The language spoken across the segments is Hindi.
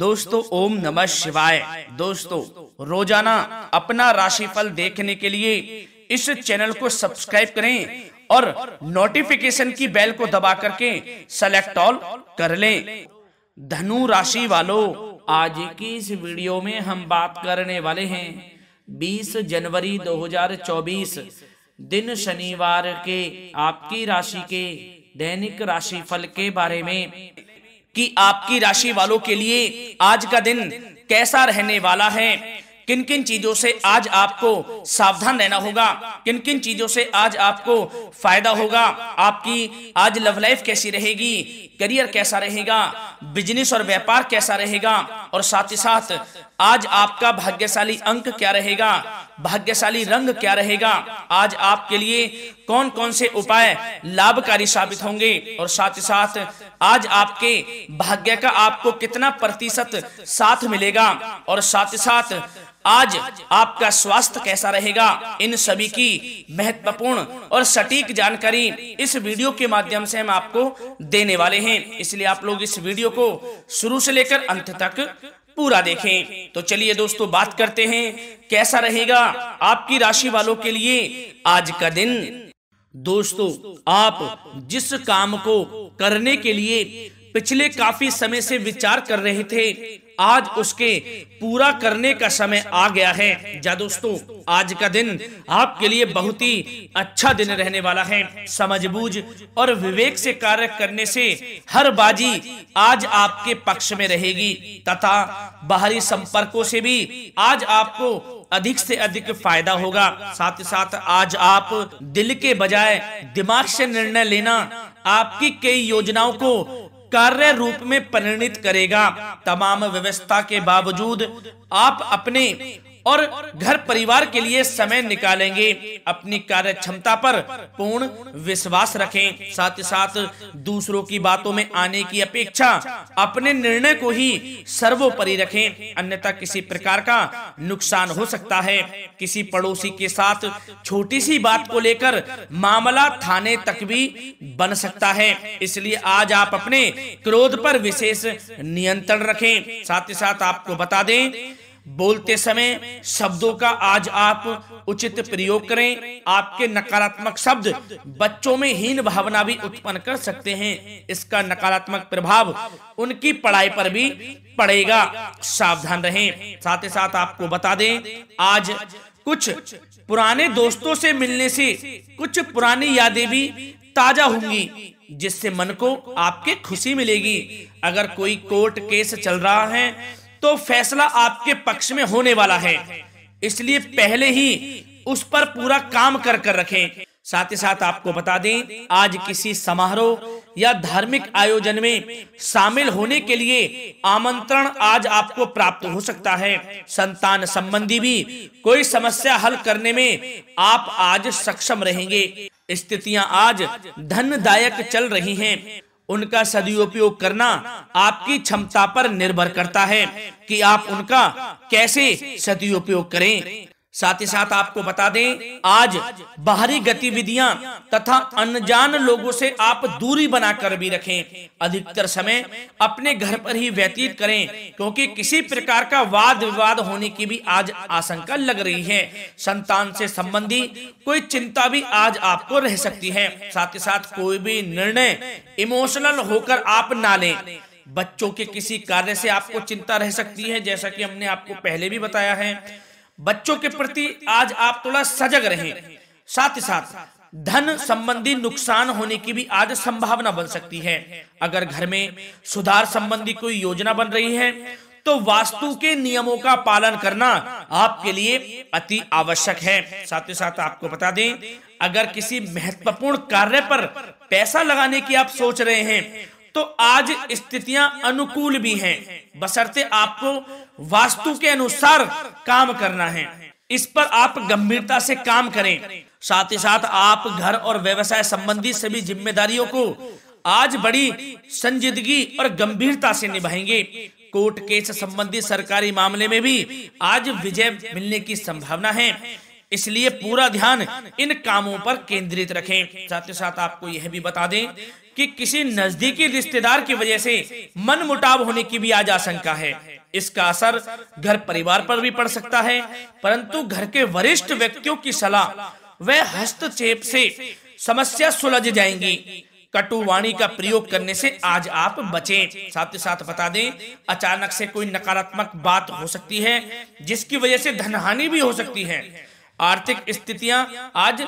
दोस्तों ओम नमः शिवाय दोस्तों रोजाना अपना राशिफल देखने के लिए इस चैनल को सब्सक्राइब करें और नोटिफिकेशन की बेल को दबा करके सेलेक्ट ऑल कर लें धनु राशि वालों आज की इस वीडियो में हम बात करने वाले हैं 20 जनवरी 2024 दिन शनिवार के आपकी राशि के दैनिक राशिफल के बारे में कि आपकी राशि वालों के लिए आज का दिन कैसा रहने वाला है किन किन चीजों से आज आपको सावधान रहना होगा किन किन चीजों से आज आपको फायदा होगा आपकी आज लव लाइफ कैसी रहेगी करियर कैसा रहेगा बिजनेस और व्यापार कैसा रहेगा और साथ ही साथ आज आपका भाग्यशाली अंक क्या रहेगा भाग्यशाली रंग क्या रहेगा आज आपके लिए कौन कौन से उपाय लाभकारी साबित होंगे और साथ ही साथ आज आपके भाग्य का आपको कितना प्रतिशत साथ मिलेगा और साथ ही साथ आज आपका स्वास्थ्य कैसा रहेगा इन सभी की महत्वपूर्ण और सटीक जानकारी इस वीडियो के माध्यम से हम आपको देने वाले हैं इसलिए आप लोग इस वीडियो को शुरू से लेकर अंत तक पूरा देखें तो चलिए दोस्तों बात करते हैं कैसा रहेगा आपकी राशि वालों के लिए आज का दिन दोस्तों आप जिस काम को करने के लिए पिछले काफी समय से विचार कर रहे थे आज उसके पूरा करने का समय आ गया है जा दोस्तों आज का दिन आपके लिए बहुत ही अच्छा दिन रहने वाला है समझबूझ और विवेक से कार्य करने से हर बाजी आज आपके पक्ष में रहेगी तथा बाहरी संपर्कों से भी आज आपको अधिक से अधिक फायदा होगा साथ ही साथ आज आप दिल के बजाय दिमाग से निर्णय लेना आपकी कई योजनाओं को कार्य रूप में परिणित करेगा तमाम व्यवस्था के बावजूद आप अपने और घर परिवार के लिए समय निकालेंगे अपनी कार्य क्षमता पर पूर्ण विश्वास रखें साथ ही साथ दूसरों की बातों में आने की अपेक्षा अपने निर्णय को ही सर्वोपरि रखें अन्यथा किसी प्रकार का नुकसान हो सकता है किसी पड़ोसी के साथ छोटी सी बात को लेकर मामला थाने तक भी बन सकता है इसलिए आज आप अपने क्रोध पर विशेष नियंत्रण रखें साथ ही साथ आपको बता दें बोलते समय शब्दों का आज आप उचित प्रयोग करें आपके नकारात्मक शब्द बच्चों में हीन भावना भी उत्पन्न कर सकते हैं इसका नकारात्मक प्रभाव उनकी पढ़ाई पर भी पड़ेगा सावधान रहें साथ ही साथ आपको बता दें आज कुछ पुराने दोस्तों से मिलने से कुछ पुरानी यादें भी ताजा होंगी जिससे मन को आपके खुशी मिलेगी अगर कोई कोर्ट केस चल रहा है तो फैसला आपके पक्ष में होने वाला है इसलिए पहले ही उस पर पूरा काम कर कर रखें साथ ही साथ आपको बता दें आज किसी समारोह या धार्मिक आयोजन में शामिल होने के लिए आमंत्रण आज आपको प्राप्त हो सकता है संतान संबंधी भी कोई समस्या हल करने में आप आज सक्षम रहेंगे स्थितियां आज धनदायक चल रही हैं उनका सदुपयोग करना आपकी क्षमता पर निर्भर करता है कि आप उनका कैसे सदुपयोग करें साथ ही साथ आपको बता दें आज बाहरी गतिविधियां तथा अनजान लोगों से आप दूरी बनाकर भी रखें अधिकतर समय अपने घर पर ही व्यतीत करें क्योंकि किसी प्रकार का वाद विवाद होने की भी आज आशंका लग रही है संतान से संबंधी कोई चिंता भी आज आपको रह सकती है साथ ही साथ कोई भी निर्णय इमोशनल होकर आप ना लें बच्चों के किसी कार्य से आपको चिंता रह सकती है जैसा कि हमने आपको पहले भी बताया है बच्चों के प्रति आज आप थोड़ा सजग रहें साथ ही साथ धन संबंधी नुकसान होने की भी आज संभावना बन सकती है अगर घर में सुधार संबंधी कोई योजना बन रही है तो वास्तु के नियमों का पालन करना आपके लिए अति आवश्यक है साथ ही साथ आपको बता दें अगर किसी महत्वपूर्ण कार्य पर पैसा लगाने की आप सोच रहे हैं तो आज स्थितियां अनुकूल भी हैं बसरते आपको वास्तु के अनुसार काम करना है इस पर आप गंभीरता से काम करें साथ ही साथ आप घर और व्यवसाय संबंधी सभी जिम्मेदारियों को आज बड़ी संजीदगी और गंभीरता से निभाएंगे कोर्ट केस संबंधी सरकारी मामले में भी आज विजय मिलने की संभावना है इसलिए पूरा ध्यान इन कामों पर केंद्रित रखें साथ ही साथ आपको यह भी बता दें कि किसी नजदीकी रिश्तेदार की वजह से मन मुटाव होने की भी आज आशंका है इसका असर घर परिवार पर भी पड़ सकता है परंतु घर के वरिष्ठ व्यक्तियों की सलाह वह हस्तक्षेप से समस्या सुलझ जाएंगी कटु वाणी का प्रयोग करने से आज आप बचें साथ ही साथ बता दें अचानक से कोई नकारात्मक बात हो सकती है जिसकी वजह से हानि भी हो सकती है आर्थिक स्थितियां आज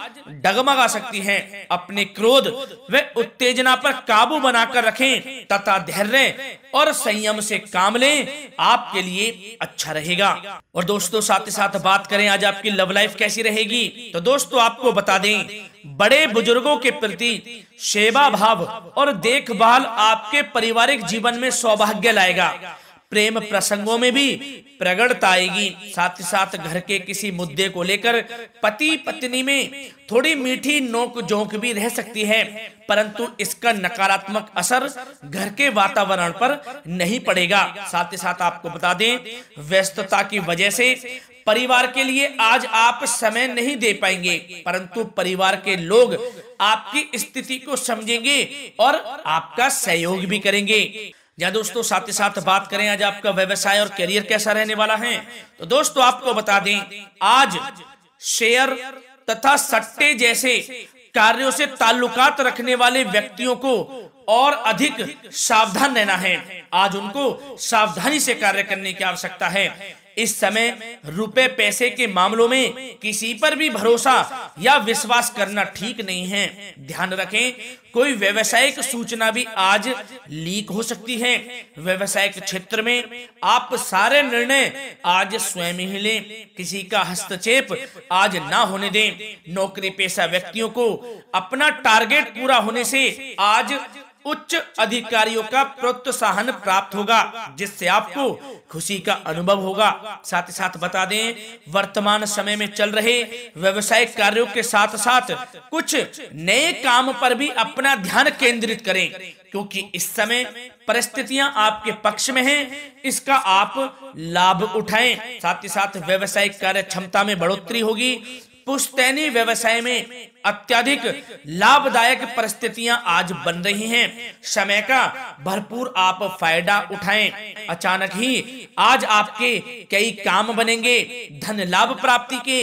डगमगा सकती हैं अपने क्रोध व उत्तेजना पर काबू बनाकर रखें तथा धैर्य और संयम से काम लें आपके लिए अच्छा रहेगा और दोस्तों साथ ही साथ बात करें आज आपकी लव लाइफ कैसी रहेगी तो दोस्तों आपको बता दें बड़े बुजुर्गों के प्रति सेवा भाव और देखभाल आपके पारिवारिक जीवन में सौभाग्य लाएगा प्रेम प्रसंगों में भी प्रगड़ता आएगी साथ ही साथ घर के किसी मुद्दे को लेकर पति पत्नी में थोड़ी मीठी नोक झोंक भी रह सकती है परंतु इसका नकारात्मक असर घर के वातावरण पर नहीं पड़ेगा साथ ही साथ आपको बता दें व्यस्तता की वजह से परिवार के लिए आज आप समय नहीं दे पाएंगे परंतु परिवार के लोग आपकी स्थिति को समझेंगे और आपका सहयोग भी करेंगे या दोस्तों साथ ही साथ बात करें आज आपका व्यवसाय और करियर कैसा रहने वाला है तो दोस्तों आपको बता दें आज शेयर तथा सट्टे जैसे कार्यों से ताल्लुकात रखने वाले व्यक्तियों को और अधिक सावधान रहना है आज उनको सावधानी से कार्य करने की आवश्यकता है इस समय रुपए पैसे के मामलों में किसी पर भी भरोसा या विश्वास करना ठीक नहीं है ध्यान रखें कोई व्यवसायिक सूचना भी आज लीक हो सकती है व्यवसायिक क्षेत्र में आप सारे निर्णय आज स्वयं ही लें किसी का हस्तक्षेप आज ना होने दें नौकरी पेशा व्यक्तियों को अपना टारगेट पूरा होने से आज उच्च अधिकारियों का प्रोत्साहन प्राप्त होगा जिससे आपको खुशी का अनुभव होगा साथ ही साथ बता दें वर्तमान समय में चल रहे व्यवसायिक कार्यों के साथ साथ कुछ नए काम पर भी अपना ध्यान केंद्रित करें क्योंकि इस समय परिस्थितियां आपके पक्ष में हैं इसका आप लाभ उठाएं साथ ही साथ व्यवसायिक कार्य क्षमता में बढ़ोतरी होगी पुश्तैनी व्यवसाय में अत्यधिक लाभदायक परिस्थितियां आज बन रही हैं समय का भरपूर आप फायदा उठाएं अचानक ही आज आपके कई काम बनेंगे धन लाभ प्राप्ति के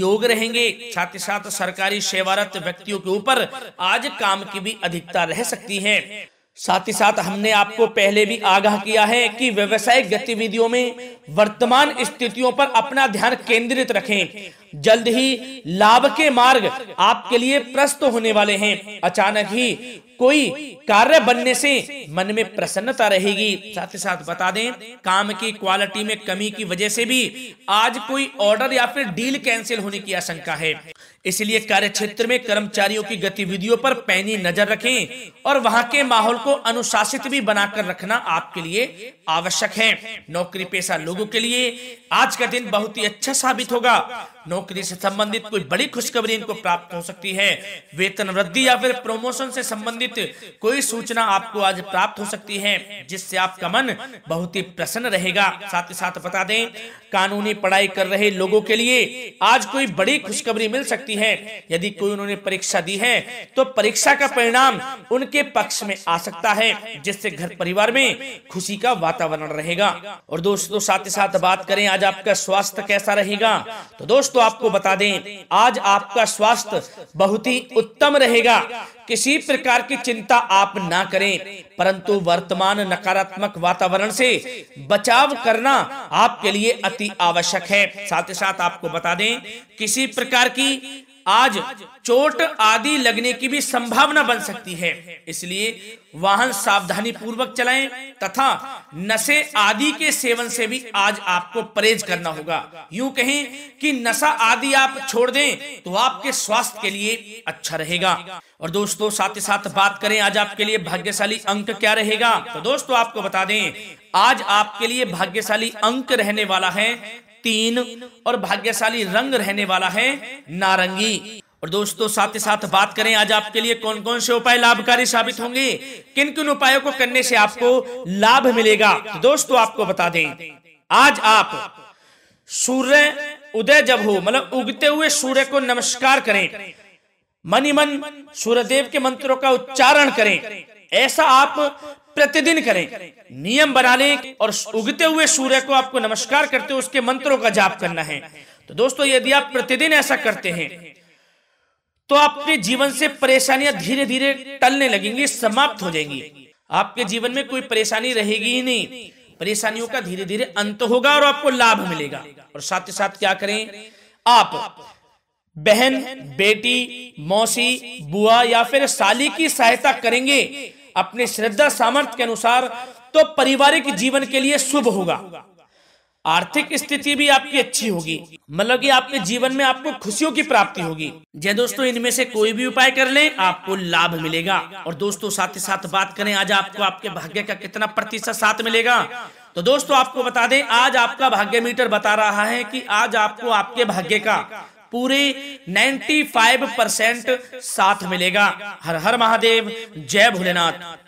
योग रहेंगे साथ ही साथ सरकारी सेवारत व्यक्तियों के ऊपर आज काम की भी अधिकता रह सकती है साथ ही साथ हमने आपको पहले भी आगाह किया है कि व्यवसायिक गतिविधियों में वर्तमान स्थितियों पर अपना ध्यान केंद्रित रखें जल्द ही लाभ के मार्ग आपके लिए प्रस्त होने वाले हैं अचानक ही कोई कार्य बनने से मन में प्रसन्नता रहेगी साथ ही साथ बता दें काम की क्वालिटी में कमी की वजह से भी आज कोई ऑर्डर या फिर डील कैंसिल होने की आशंका है इसलिए कार्य क्षेत्र में कर्मचारियों की गतिविधियों पर पैनी नजर रखें और वहां के माहौल को अनुशासित भी बनाकर रखना आपके लिए आवश्यक है नौकरी पेशा लोगों के लिए आज का दिन बहुत ही अच्छा साबित होगा नौकरी से संबंधित कोई बड़ी खुशखबरी इनको प्राप्त हो सकती है वेतन वृद्धि या फिर प्रमोशन से संबंधित कोई सूचना आपको आज प्राप्त हो सकती है जिससे आपका मन बहुत ही प्रसन्न रहेगा साथ ही साथ बता दें कानूनी पढ़ाई कर रहे लोगों के लिए आज कोई बड़ी खुशखबरी मिल सकती है यदि कोई उन्होंने परीक्षा दी है तो परीक्षा का परिणाम उनके पक्ष में आ सकता है जिससे घर परिवार में खुशी का वातावरण रहेगा और दोस्तों साथ ही साथ बात करें आज आपका स्वास्थ्य कैसा रहेगा तो दोस्तों दोस्तों आपको बता दें आज आपका स्वास्थ्य बहुत ही उत्तम रहेगा किसी प्रकार की चिंता आप ना करें परंतु वर्तमान नकारात्मक वातावरण से बचाव करना आपके लिए अति आवश्यक है साथ ही साथ आपको बता दें किसी प्रकार की आज चोट आदि लगने की भी संभावना बन सकती है इसलिए वाहन सावधानी पूर्वक चलाएं तथा नशे आदि के सेवन से भी आज आपको परहेज करना होगा यूं कहें कि नशा आदि आप छोड़ दें तो आपके स्वास्थ्य के लिए अच्छा रहेगा और दोस्तों साथ ही साथ बात करें आज आपके लिए भाग्यशाली अंक क्या रहेगा तो दोस्तों आपको बता दें आज आपके लिए भाग्यशाली अंक रहने वाला है तीन और भाग्यशाली रंग रहने वाला है नारंगी और दोस्तों साथ ही साथ बात करें आज आपके लिए कौन कौन से उपाय लाभकारी साबित होंगे किन किन उपायों को करने से आपको लाभ मिलेगा तो दोस्तों आपको बता दें आज आप सूर्य उदय जब हो मतलब उगते हुए सूर्य को नमस्कार करें मनी मन सूर्यदेव के मंत्रों का उच्चारण करें ऐसा आप प्रतिदिन करें नियम बना लें और उगते हुए सूर्य को आपको नमस्कार करते हुए उसके मंत्रों का जाप करना है तो दोस्तों यदि आप प्रतिदिन ऐसा करते हैं तो आपके जीवन से परेशानियां धीरे धीरे टलने लगेंगी समाप्त हो जाएंगी आपके जीवन में कोई परेशानी रहेगी ही नहीं परेशानियों का धीरे धीरे अंत होगा और आपको लाभ मिलेगा और साथ ही साथ क्या करें आप बहन बेटी मौसी बुआ या फिर साली की सहायता करेंगे अपने श्रद्धा सामर्थ्य के अनुसार तो पारिवारिक जीवन के लिए शुभ होगा आर्थिक स्थिति भी आपकी अच्छी होगी मतलब कि आपके जीवन में आपको खुशियों की प्राप्ति होगी जय दोस्तों इनमें से कोई भी उपाय कर लें आपको लाभ मिलेगा और दोस्तों साथ ही साथ बात करें आज आपको आपके भाग्य का कितना प्रतिशत साथ मिलेगा तो दोस्तों आपको बता दें आज आपका भाग्य मीटर बता रहा है कि आज आपको आपके भाग्य का पूरे 95 परसेंट साथ मिलेगा हर हर महादेव जय भोलेनाथ